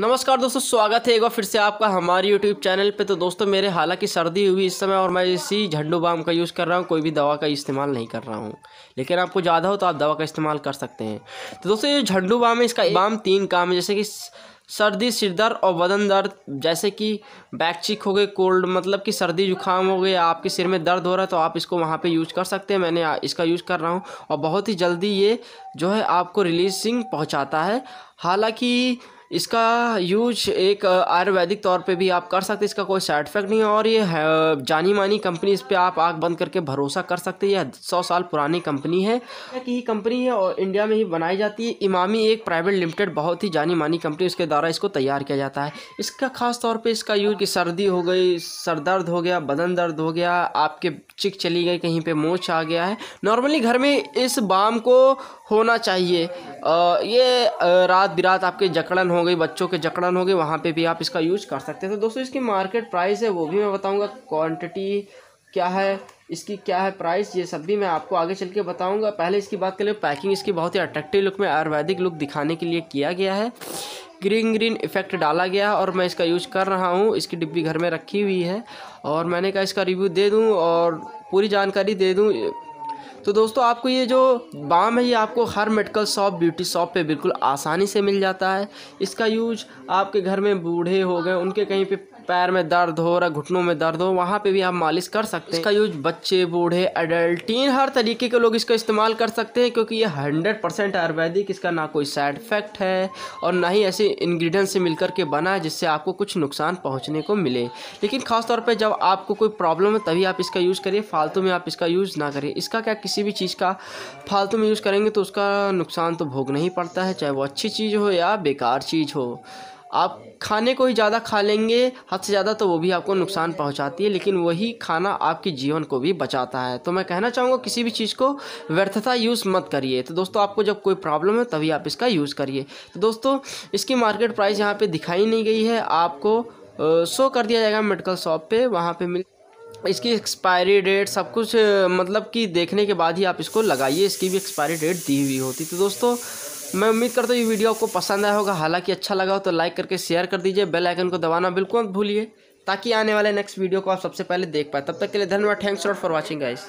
नमस्कार दोस्तों स्वागत है एक बार फिर से आपका हमारे यूट्यूब चैनल पे तो दोस्तों मेरे हालांकि सर्दी हुई इस समय और मैं इसी झंडू बाम का यूज़ कर रहा हूँ कोई भी दवा का इस्तेमाल नहीं कर रहा हूँ लेकिन आपको ज़्यादा हो तो आप दवा का इस्तेमाल कर सकते हैं तो दोस्तों ये झंडू बाम है इसका बाम तीन काम है जैसे कि सर्दी सिर दर्द और बदन दर्द जैसे कि बैक चिक हो गए कोल्ड मतलब कि सर्दी जुकाम हो गई आपके सिर में दर्द हो रहा है तो आप इसको वहाँ पे यूज कर सकते हैं मैंने इसका यूज़ कर रहा हूँ और बहुत ही जल्दी ये जो है आपको रिलीजिंग पहुँचाता है हालांकि इसका यूज एक आयुर्वेदिक तौर पे भी आप कर सकते हैं इसका कोई साइड इफेक्ट नहीं है और ये है जानी मानी कंपनी इस पर आप आग बंद करके भरोसा कर सकते हैं यह सौ साल पुरानी कंपनी है कि ही कंपनी है और इंडिया में ही बनाई जाती है इमामी एक प्राइवेट लिमिटेड बहुत ही जानी मानी कंपनी उसके द्वारा इसको तैयार किया जाता है इसका खास तौर पर इसका यूज सर्दी हो गई सर दर्द हो गया बदन दर्द हो गया आपके चिक चली गई कहीं पर मोच आ गया है नॉर्मली घर में इस बाम को होना चाहिए ये रात बिरात आपके जकड़न हो हो गई बच्चों के जकड़न हो गई वहाँ पे भी आप इसका यूज कर सकते हैं तो दोस्तों इसकी मार्केट प्राइस है वो भी मैं बताऊँगा क्वान्टिटी क्या है इसकी क्या है प्राइस ये सब भी मैं आपको आगे चल के बताऊँगा पहले इसकी बात करें पैकिंग इसकी बहुत ही अट्रैक्टिव लुक में आयुर्वैदिक लुक दिखाने के लिए किया गया है ग्रीन ग्रीन इफेक्ट डाला गया और मैं इसका यूज़ कर रहा हूँ इसकी डिब्बी घर में रखी हुई है और मैंने कहा इसका रिव्यू दे दूँ और पूरी जानकारी दे दूँ तो दोस्तों आपको ये जो बाम है ये आपको हर मेडिकल शॉप ब्यूटी शॉप पे बिल्कुल आसानी से मिल जाता है इसका यूज आपके घर में बूढ़े हो गए उनके कहीं पे पैर में दर्द हो रहा घुटनों में दर्द हो वहाँ पे भी आप मालिश कर सकते हैं इसका यूज बच्चे बूढ़े अडल्टीन हर तरीके के लोग इसका इस्तेमाल कर सकते हैं क्योंकि ये हंड्रेड परसेंट आयुर्वेदिक इसका ना कोई साइड इफेक्ट है और ना ही ऐसे इन्ग्रीडियंट से मिलकर के बना है जिससे आपको कुछ नुकसान पहुँचने को मिले लेकिन ख़ासतौर पर जब आपको कोई प्रॉब्लम है तभी आप इसका यूज़ करिए फालतू में आप इसका यूज़ ना करिए इसका क्या किसी भी चीज़ का फालतू में यूज़ करेंगे तो उसका नुकसान तो भोगना ही पड़ता है चाहे वो अच्छी चीज़ हो या बेकार चीज़ हो आप खाने को ही ज़्यादा खा लेंगे हद से ज़्यादा तो वो भी आपको नुकसान पहुंचाती है लेकिन वही खाना आपके जीवन को भी बचाता है तो मैं कहना चाहूँगा किसी भी चीज़ को व्यर्थता यूज़ मत करिए तो दोस्तों आपको जब कोई प्रॉब्लम है तभी आप इसका यूज़ करिए तो दोस्तों इसकी मार्केट प्राइस यहाँ पर दिखाई नहीं गई है आपको शो कर दिया जाएगा मेडिकल शॉप पर वहाँ पर मिल इसकी एक्सपायरी डेट सब कुछ मतलब कि देखने के बाद ही आप इसको लगाइए इसकी भी एक्सपायरी डेट दी हुई होती तो दोस्तों मैं उम्मीद करता हूँ ये वीडियो आपको पसंद आया होगा हालांकि अच्छा लगा हो तो लाइक करके शेयर कर दीजिए बेल आइकन को दबाना बिल्कुल मत भूलिए ताकि आने वाले नेक्स्ट वीडियो को आप सबसे पहले देख पाए तब तक के लिए धन्यवाद थैंक्स फॉर वॉचिंग गाइस